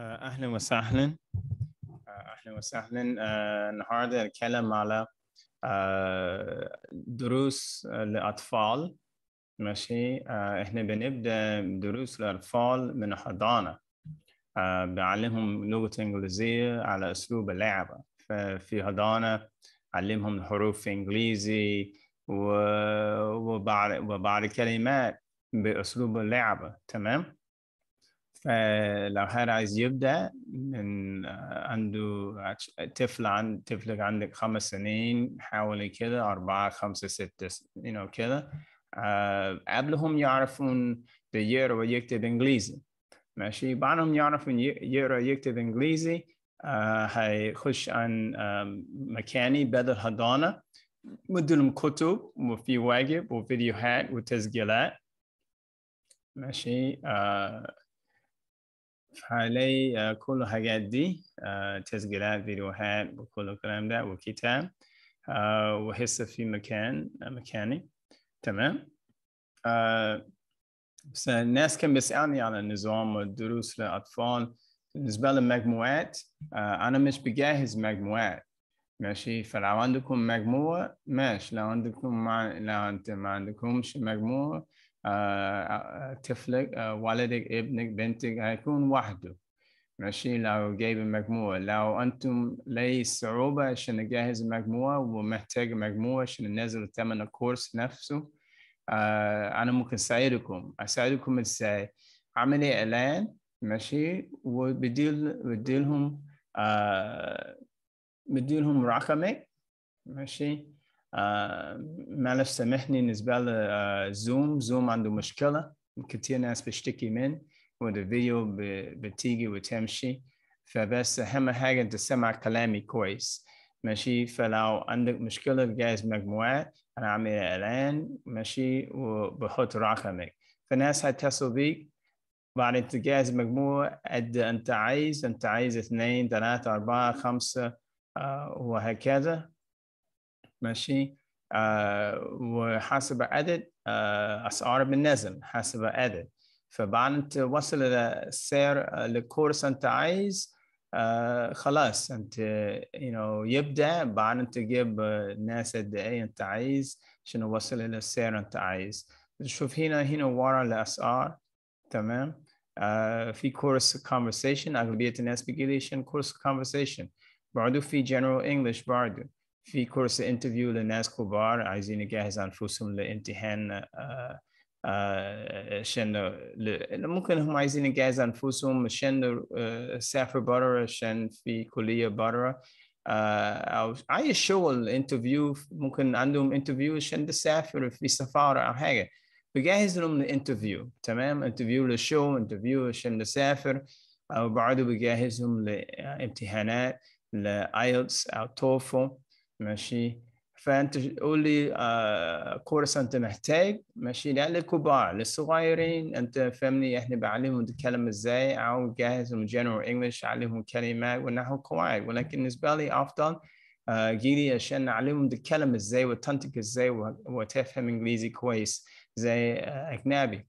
آه، اهلا وسهلا آه، اهلا وسهلا آه، النهارده نتكلم على دروس لاطفال ماشي احنا بنبدا دروس الاطفال من الحضانه بعلمهم لغه انجليزيه على اسلوب اللعبه ففي حضانه علمهم الحروف انجليزي انجليزي وبعض كلمات باسلوب اللعبه تمام فلو حد عايز يبدأ من عنده طفل عند طفلك عندك خمس سنين حوالي كده أربعة خمسة ستة سنين you know, كده آه، قبلهم يعرفون يقرأ ويكتب إنجليزي ماشي بعضهم يعرفون يقرأ ويكتب إنجليزي آه، هيخش عن آه، مكاني بدل حضانة مدلهم كتب وفي واجب وفيديوهات وتسجيلات ماشي تعرف آه، كل حاجات دي آه، تسجيلات فيديوهات وكل الكلام ده وكتاب وهسه آه، في مكان مكاني تمام بس الناس كان بيسألني على النظام والدروس للأطفال بالنسبة للمجموعات أنا مش بجهز مجموعات ماشي فلو عندكم مجموعة ماشي لو عندكم ما... لو أنت ما عندكمش مجموعة آه، آه، طفلك آه، والدك ابنك بنتك هيكون وحده ماشي لو جايب مجموعة لو أنتم لي صعوبة عشان نجهز مجموعة ومحتاج مجموعة عشان ننزل تمن الكورس نفسه أنا ممكن أساعدكم أساعدكم إزاي عملي إعلان ماشي وبديل بديلهم بديلهم رقمك ماشي آه، معلش سامحني بالنسبه لزوم آه، زوم عنده مشكله كتير ناس بيشتكي من والفيديو بتيجي وتمشي فبس اهم حاجه تسمع كلامي كويس ماشي فلو عندك مشكله بجهز مجموعات انا اعملها إعلان ماشي وبحط رقمك فالناس هتصل بيك بعد تجهز مجموعة قد أنت عايز أنت عايز اثنين ثلاثة أربعة خمسة آه، وهكذا ماشي آه وحاسبه عدد آه اسعار بالنزل حاسبه عدد فبعد وصل الى سعر الكورس آه، انت عايز آه خلاص انت you know, يبدا بعد انت تجيب آه، ناس قد ايه انت عايز شنو وصل الى السعر انت عايز شوف هنا هنا ورا الاسعار تمام آه في كورس conversation اغلبيه الناس بيجي لي كورس conversation برضه في general English برضه في كورس انترفيو لناس كبار عايزين يجهز انفسهم لامتحان عشان آه، آه، آه، ممكن هم عايزين يجهز انفسهم عشان سافر برا عشان في كليه برا او عايز شغل انترفيو ممكن عندهم انترفيو عشان تسافر في سفاره او حاجه بجهز لهم الانترفيو تمام انترفيو للشو انترفيو عشان تسافر او بعده بجهزهم لامتحانات لايلتس او توفل ماشي فانت قول لي آه، كورس انت محتاج ماشي لا للكبار للصغيرين انت فهمني احنا بعلمهم تتكلم ازاي او جاهز جنرال انجلش علمهم كلمات ونحو قواعد ولكن بالنسبه لي افضل آه، جيلي عشان نعلمهم تتكلم ازاي وتنطق ازاي وتفهم انجليزي كويس زي آه، اجنبي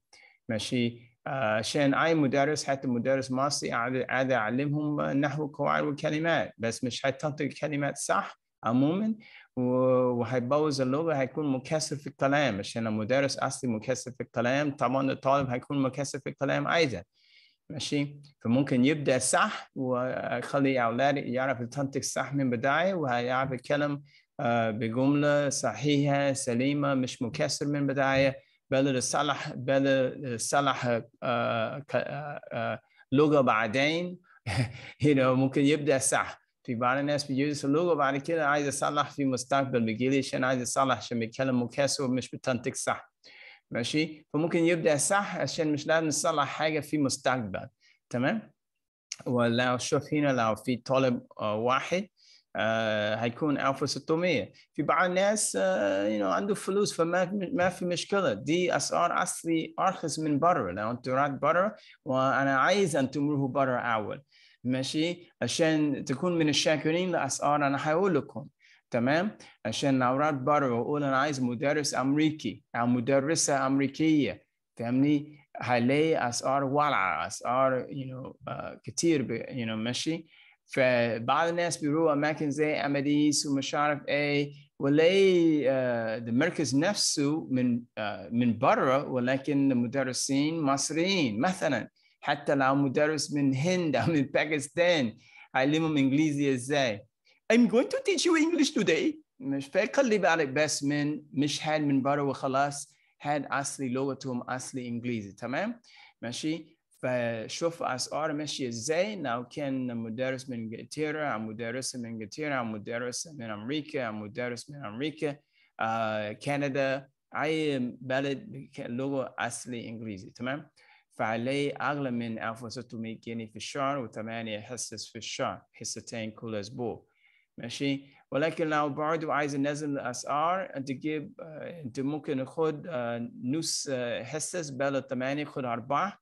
ماشي عشان اي مدرس حتى مدرس مصري قاعد اعلمهم نحو قواعد وكلمات بس مش حتنطق الكلمات صح عموما وهيبوظ اللغه هيكون مكثف في الكلام عشان المدرس اصلي مكثف في الكلام طبعا الطالب هيكون مكثف في الكلام ايضا ماشي فممكن يبدا صح ويخلي اولاد يعرف التنطق صح من بدايه وهيعرف يتكلم آه، بجمله صحيحه سليمه مش مكسر من بدايه بل صلح بل صلح آه، آه، لغه بعدين you ممكن يبدا صح في بعض الناس بيجي اللغه بعد كده عايز اصلح في مستقبل بيجي لي عشان عايز اصلح عشان بيتكلم مكسر مش بتنطق صح ماشي فممكن يبدا صح عشان مش لازم نصلح حاجه في مستقبل تمام ولو شوف هنا لو في طالب آه، واحد آه هيكون 1600 في بعض الناس آه you عنده فلوس فما ما في مشكله دي اسعار اصلي ارخص من بره لو انت رايح بره وانا عايز ان تمره بره اول ماشي عشان تكون من الشاكرين لأسعار أنا هقول لكم تمام عشان نورات بره وأقول أنا عايز مدرس أمريكي أو مدرسة أمريكية فاهمني هلاقي أسعار والعة أسعار you know, uh, كتير you know, ماشي فبعض الناس بيروحوا أماكن زي أماديس ومش عارف إيه ولاقي uh, آه، المركز نفسه من uh, من برا ولكن المدرسين مصريين مثلا حتى لو مدرس من هند أو من باكستان علمهم إنجليزي إزاي I'm going to teach you English today مش فيخلي بالك بس من مش هاد من برا وخلاص هاد أصلي لغتهم أصلي إنجليزي تمام ماشي فشوف أسعار ماشي إزاي لو كان مدرس من إنجلترا أو مدرسة من إنجلترا أو مدرسة من أمريكا أو مدرس من أمريكا آه كندا أي بلد لغة أصلي إنجليزي تمام فعلي أغلى من 1600 جنيه في الشهر و8 حصص في الشهر حصتين كل أسبوع ماشي ولكن لو برضو عايز نزل الأسعار أنت تجيب آه، أنت ممكن تاخد آه، نص آه، حصص بدل 8 خد أربعة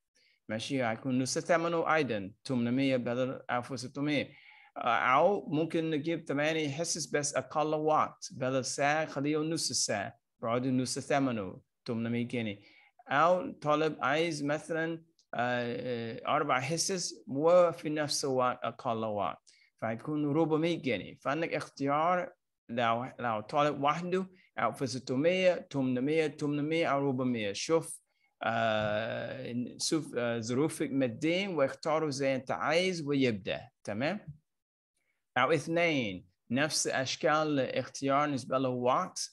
ماشي هيكون نص ثمنه أيضا 800 بدل 1600 أو ممكن نجيب ثمانية حصص بس أقل وقت بدل ساعة خليه نص ساعة برضو نص ثمنه 800 جنيه او طالب عايز مثلا آه، آه، اربع حصص وفي نفس الوقت اقل وقت فيكون 400 جنيه فعندك اختيار لو لو طالب وحده او في 600 800 800 او 400 شوف آه، شوف آه ظروفك ماديا واختاره زي انت عايز ويبدا تمام او اثنين نفس اشكال اختيار نسبه للوقت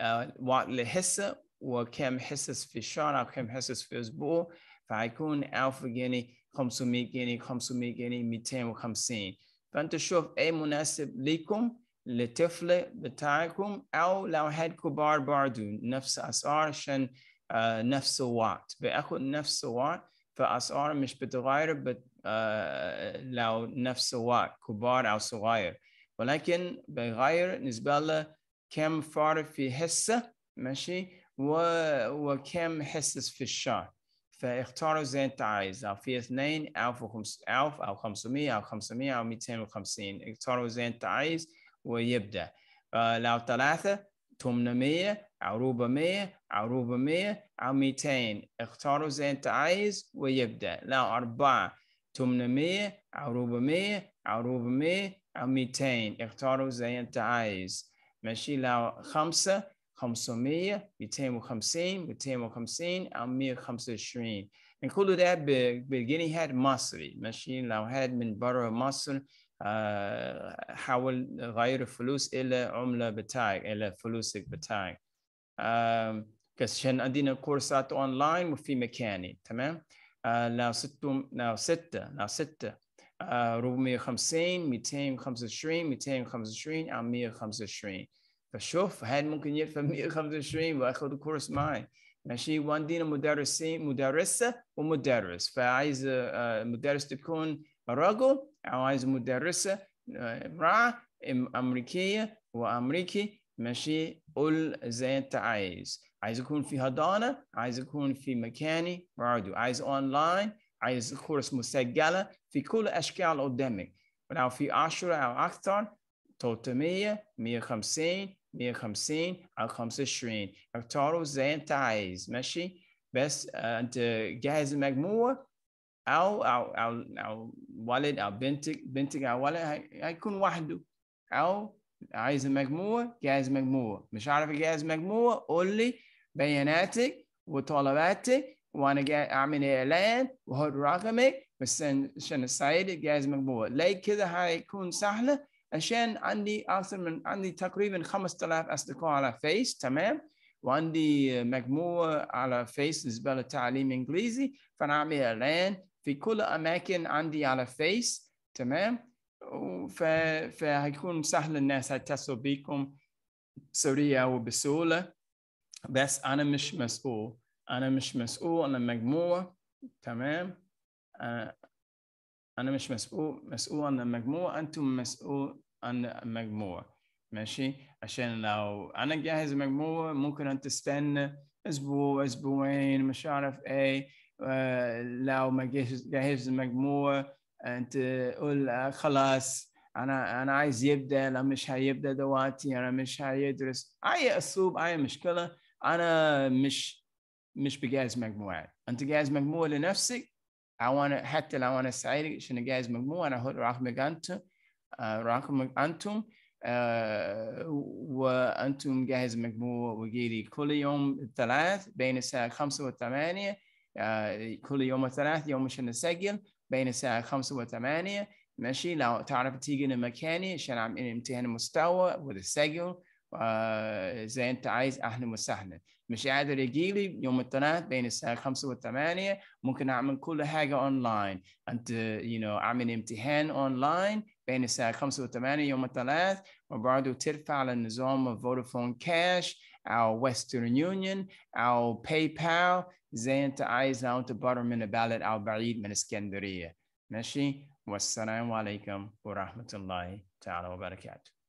آه وقت لحصه وكم حصص في الشهر او كم حصص في اسبوع فهيكون 1000 جنيه 500 جنيه 500 جنيه 250 فانت شوف اي مناسب لكم للطفل بتاعكم او لو هاد كبار برضو نفس اسعار عشان آه نفس الوقت بأخذ نفس الوقت فاسعار مش بتغير بت آه لو نفس الوقت كبار او صغير ولكن بغير نسبه كم فرق في حصه ماشي وكم حسس في الشهر فاختاروا زي انت عايز او في اثنين الف او الف او خمسمية او خمسمية او ميتين وخمسين اختاروا زي انت عايز ويبدا آه، لو ثلاثة تمنمية او ربعمية او ربعمية او ميتين اختاروا زي انت عايز ويبدا لو اربعة تمنمية او ربعمية او ربعمية او ميتين اختاروا زي انت عايز ماشي لو خمسة 500 250 250 أو 125 نقول ده هاد مصري ماشي لو هاد من برا مصر آه حاول غير فلوس إلى عملة بتاعك إلى فلوسك بتاعك آه عشان عندنا كورسات أونلاين وفي مكاني تمام آه، لو ستة لو ستة لو ستة 450 225 225 أو 125 فشوف هل ممكن يدفع 125 وياخذ كورس معي ماشي وعندنا مدرسين مدرسة ومدرس فعايز آه، مدرس تكون رجل أو عايز مدرسة آه، امرأة أمريكية وأمريكي ماشي قول زي أنت عايز عايز يكون في هضانة عايز يكون في مكاني برضو عايز أونلاين عايز كورس مسجلة في كل أشكال قدامك ولو في 10 أو أكثر 300 150 150 على 25 اختاروا زي انت عايز ماشي بس آه، انت جاهز المجموع او او او او ولد او بنتك بنتك او ولد هيكون وحده او عايز المجموع جاهز مجموع مش عارف جاهز مجموع قول لي بياناتك وطلباتك وانا اعمل اعلان وهو رقمك بس عشان السعيد جاهز مجموع ليه كده هيكون سهله عشان عندي اكثر من عندي تقريبا 5000 اصدقاء على فيس تمام وعندي مجموعه على فيس بالنسبه للتعليم الانجليزي فانا اعمل اعلان في كل اماكن عندي على فيس تمام ف... فهيكون سهل الناس هيتصلوا بكم بسرعه وبسهوله بس انا مش مسؤول انا مش مسؤول انا مجموعه تمام آه، انا مش مسؤول مسؤول عن المجموعه انتم مسؤول عن المجموعه ماشي عشان لو انا جاهز المجموعه ممكن انت تستنى اسبوع اسبوعين مش عارف ايه آه، لو ما جاهز المجموعه انت قول آه، خلاص انا انا عايز يبدا لا مش هيبدا دلوقتي انا مش هيدرس اي اسلوب اي مشكله انا مش مش بجاهز مجموعات انت جاهز مجموعه لنفسك I want to حتى لو أنا سعيد عشان أجهز مجموعة أنا أراقبك أنت أراقبك آه، آه، أنتم آه وأنتم جاهز مجموعة وجيلي كل يوم الثلاث بين الساعة خمسة وثمانية آه، كل يوم الثلاث يوم عشان نسجل بين الساعة خمسة وثمانية ماشي لو تعرف تيجي لمكاني عشان عم امتحان مستوى وتسجل زي انت عايز اهلا وسهلا مش قادر يجي لي يوم الثلاث بين الساعه 5 و8 ممكن اعمل كل حاجه اونلاين انت يو نو اعمل امتحان اونلاين بين الساعه 5 و8 يوم الثلاث وبعده ترفع على نظام فودافون كاش او ويسترن يونيون او باي بال زي انت عايز لو انت بره من البلد او بعيد من اسكندريه ماشي والسلام عليكم ورحمه الله تعالى وبركاته